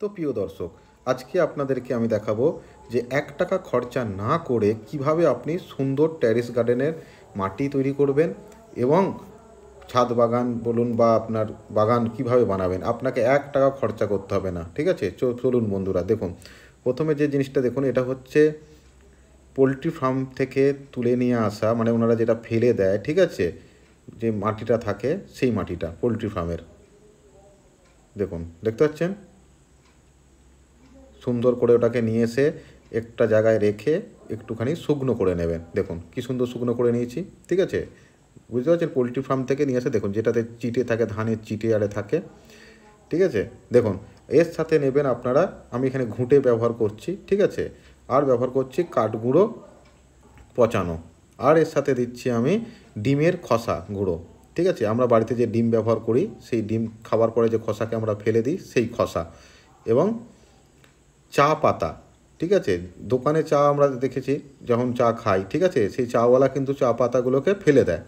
তো প্রিয় দর্শক আজকে আপনাদেরকে আমি দেখাবো যে এক টাকা খরচা না করে কিভাবে আপনি সুন্দর ট্যারিস গার্ডেনের মাটি তৈরি করবেন এবং ছাদ বাগান বলুন বা আপনার বাগান কিভাবে বানাবেন আপনাকে এক টাকা খরচা করতে হবে না ঠিক আছে চলুন বন্ধুরা দেখুন প্রথমে যে জিনিসটা দেখুন এটা হচ্ছে পোলট্রি ফার্ম থেকে তুলে নিয়ে আসা মানে ওনারা যেটা ফেলে দেয় ঠিক আছে যে মাটিটা থাকে সেই মাটিটা পোলট্রি ফার্মের দেখুন দেখতে পাচ্ছেন সুন্দর করে ওটাকে নিয়ে এসে একটা জায়গায় রেখে একটুখানি শুকনো করে নেবেন দেখুন কি সুন্দর শুকনো করে নিয়েছি ঠিক আছে বুঝতে পারছেন পোলট্রি ফার্ম থেকে নিয়ে এসে দেখুন যেটাতে চিটে থাকে ধানের চিটে আরে থাকে ঠিক আছে দেখুন এর সাথে নেবেন আপনারা আমি এখানে ঘুঁটে ব্যবহার করছি ঠিক আছে আর ব্যবহার করছি কাঠগুঁড়ো পচানো আর এর সাথে দিচ্ছি আমি ডিমের খসা গুঁড়ো ঠিক আছে আমরা বাড়িতে যে ডিম ব্যবহার করি সেই ডিম খাওয়ার পরে যে খসাকে আমরা ফেলে দিই সেই খসা এবং চা পাতা ঠিক আছে দোকানে চা আমরা দেখেছি যখন চা খাই ঠিক আছে সেই চাওয়ালা কিন্তু চা পাতাগুলোকে ফেলে দেয়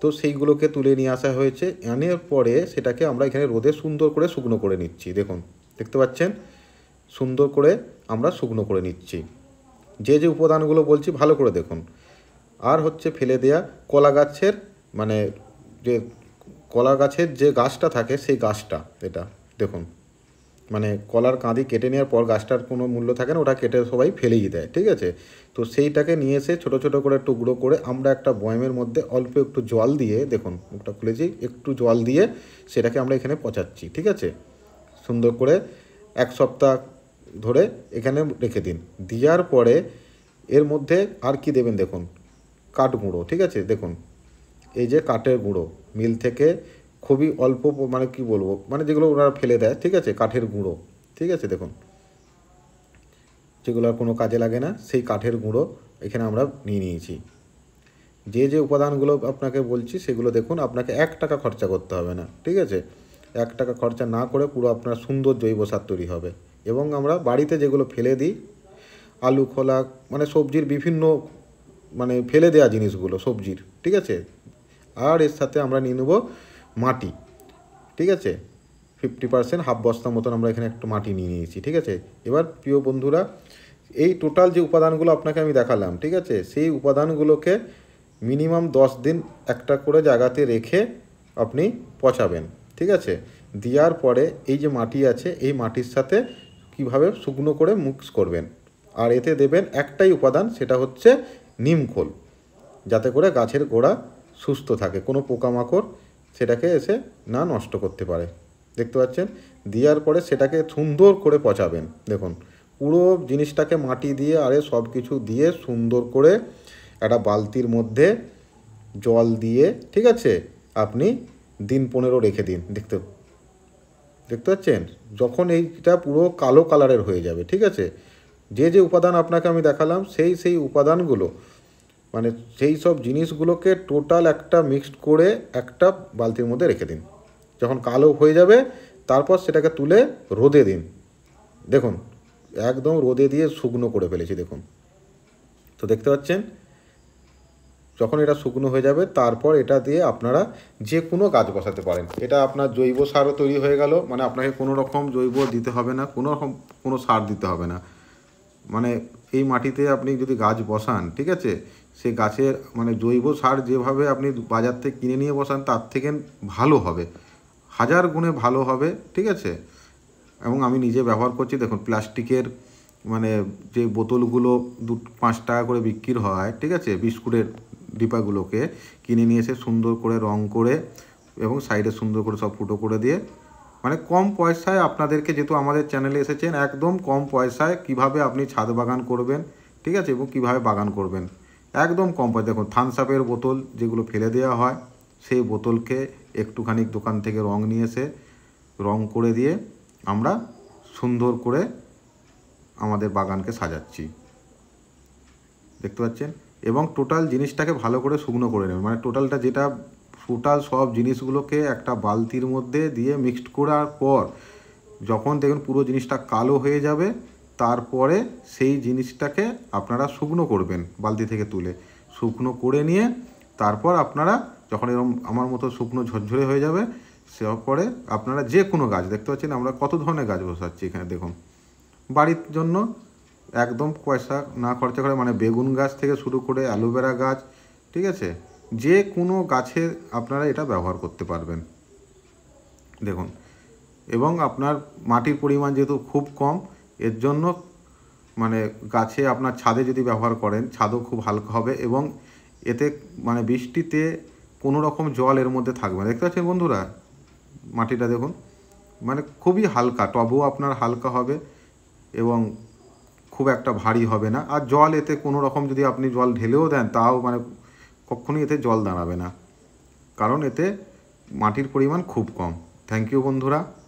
তো সেইগুলোকে তুলে নিয়ে আসা হয়েছে এনের পরে সেটাকে আমরা এখানে রোদে সুন্দর করে শুকনো করে নিচ্ছি দেখুন দেখতে পাচ্ছেন সুন্দর করে আমরা শুকনো করে নিচ্ছি যে যে উপাদানগুলো বলছি ভালো করে দেখুন আর হচ্ছে ফেলে দেয়া কলা গাছের মানে যে কলা গাছের যে গাছটা থাকে সেই গাছটা এটা দেখুন মানে কলার কাঁদি কেটে নেওয়ার পর গাছটার কোনো মূল্য থাকে না ওটা কেটে সবাই ফেলেই দেয় ঠিক আছে তো সেইটাকে নিয়ে এসে ছোটো ছোটো করে টুকরো করে আমরা একটা বয়মের মধ্যে অল্প একটু জল দিয়ে দেখুন মুখটা খুলেছি একটু জল দিয়ে সেটাকে আমরা এখানে পচাচ্ছি ঠিক আছে সুন্দর করে এক সপ্তাহ ধরে এখানে রেখে দিন দেওয়ার পরে এর মধ্যে আর কি দেবেন দেখুন কাঠ গুঁড়ো ঠিক আছে দেখুন এই যে কাঠের গুঁড়ো মিল থেকে খুবই অল্প মানে কি বলবো মানে যেগুলো ওনারা ফেলে দেয় ঠিক আছে কাঠের গুঁড়ো ঠিক আছে দেখুন যেগুলো আর কোনো কাজে লাগে না সেই কাঠের গুঁড়ো এখানে আমরা নিয়ে নিয়েছি যে যে উপাদানগুলো আপনাকে বলছি সেগুলো দেখুন আপনাকে এক টাকা খরচা করতে হবে না ঠিক আছে এক টাকা খরচা না করে পুরো আপনার সুন্দর জৈব সার তৈরি হবে এবং আমরা বাড়িতে যেগুলো ফেলে দিই আলু খোলা মানে সবজির বিভিন্ন মানে ফেলে দেওয়া জিনিসগুলো সবজির ঠিক আছে আর এর সাথে আমরা নিয়ে নেবো মাটি ঠিক আছে ফিফটি পার্সেন্ট হাফ বস্তার মতন আমরা এখানে একটু মাটি নিয়ে নিয়েছি ঠিক আছে এবার প্রিয় বন্ধুরা এই টোটাল যে উপাদানগুলো আপনাকে আমি দেখালাম ঠিক আছে সেই উপাদানগুলোকে মিনিমাম দশ দিন একটা করে জায়গাতে রেখে আপনি পচাবেন ঠিক আছে দেওয়ার পরে এই যে মাটি আছে এই মাটির সাথে কিভাবে শুকনো করে মিক্স করবেন আর এতে দেবেন একটাই উপাদান সেটা হচ্ছে নিমখোল যাতে করে গাছের গোড়া সুস্থ থাকে কোনো পোকামাকড় সেটাকে এসে না নষ্ট করতে পারে দেখতে পাচ্ছেন দেওয়ার পরে সেটাকে সুন্দর করে পচাবেন দেখুন পুরো জিনিসটাকে মাটি দিয়ে আরে সব কিছু দিয়ে সুন্দর করে একটা বালতির মধ্যে জল দিয়ে ঠিক আছে আপনি দিন পনেরো রেখে দিন দেখতে দেখতে পাচ্ছেন যখন এইটা পুরো কালো কালারের হয়ে যাবে ঠিক আছে যে যে উপাদান আপনাকে আমি দেখালাম সেই সেই উপাদানগুলো মানে সেই সব জিনিসগুলোকে টোটাল একটা মিক্সড করে একটা বালতির মধ্যে রেখে দিন যখন কালো হয়ে যাবে তারপর সেটাকে তুলে রোদে দিন দেখুন একদম রোদে দিয়ে শুকনো করে ফেলেছি দেখুন তো দেখতে পাচ্ছেন যখন এটা শুকনো হয়ে যাবে তারপর এটা দিয়ে আপনারা যে কোনো গাছ বসাতে পারেন এটা আপনার জৈব সারও তৈরি হয়ে গেল মানে আপনাকে কোনো রকম জৈব দিতে হবে না কোনো রকম কোনো সার দিতে হবে না মানে এই মাটিতে আপনি যদি গাছ বসান ঠিক আছে সে গাছের মানে জৈব সার যেভাবে আপনি বাজার থেকে কিনে নিয়ে বসান তার থেকে ভালো হবে হাজার গুণে ভালো হবে ঠিক আছে এবং আমি নিজে ব্যবহার করছি দেখুন প্লাস্টিকের মানে যে বোতলগুলো দু পাঁচ টাকা করে বিক্রি হয় ঠিক আছে বিস্কুটের ডিপাগুলোকে কিনে নিয়ে এসে সুন্দর করে রং করে এবং সাইডে সুন্দর করে সব ফুটো করে দিয়ে মানে কম পয়সায় আপনাদেরকে যেহেতু আমাদের চ্যানেলে এসেছেন একদম কম পয়সায় কিভাবে আপনি ছাদ বাগান করবেন ঠিক আছে এবং কীভাবে বাগান করবেন একদম কম পায় দেখুন থানসাপের বোতল যেগুলো ফেলে দেওয়া হয় সেই বোতলকে একটুখানি দোকান থেকে রং নিয়ে এসে রং করে দিয়ে আমরা সুন্দর করে আমাদের বাগানকে সাজাচ্ছি দেখতে পাচ্ছেন এবং টোটাল জিনিসটাকে ভালো করে শুকনো করে নেবেন মানে টোটালটা যেটা টোটাল সব জিনিসগুলোকে একটা বালতির মধ্যে দিয়ে মিক্সড করার পর যখন দেখুন পুরো জিনিসটা কালো হয়ে যাবে তারপরে সেই জিনিসটাকে আপনারা শুকনো করবেন বালতি থেকে তুলে শুকনো করে নিয়ে তারপর আপনারা যখন এরকম আমার মতো শুকনো ঝরঝরে হয়ে যাবে সে পরে আপনারা যে কোনো গাছ দেখতে পাচ্ছেন আমরা কত ধরনের গাছ বসাচ্ছি এখানে দেখুন বাড়ির জন্য একদম পয়সা না খরচা করে মানে বেগুন গাছ থেকে শুরু করে অ্যালোভেরা গাছ ঠিক আছে যে কোনো গাছে আপনারা এটা ব্যবহার করতে পারবেন দেখুন এবং আপনার মাটির পরিমাণ যেহেতু খুব কম এর জন্য মানে গাছে আপনার ছাদে যদি ব্যবহার করেন ছাদও খুব হালকা হবে এবং এতে মানে বৃষ্টিতে কোনো রকম জল এর মধ্যে থাকবে দেখতে পাচ্ছেন বন্ধুরা মাটিটা দেখুন মানে খুবই হালকা টবও আপনার হালকা হবে এবং খুব একটা ভারী হবে না আর জল এতে কোনো রকম যদি আপনি জল ঢেলেও দেন তাও মানে কখনোই এতে জল দাঁড়াবে না কারণ এতে মাটির পরিমাণ খুব কম থ্যাংক ইউ বন্ধুরা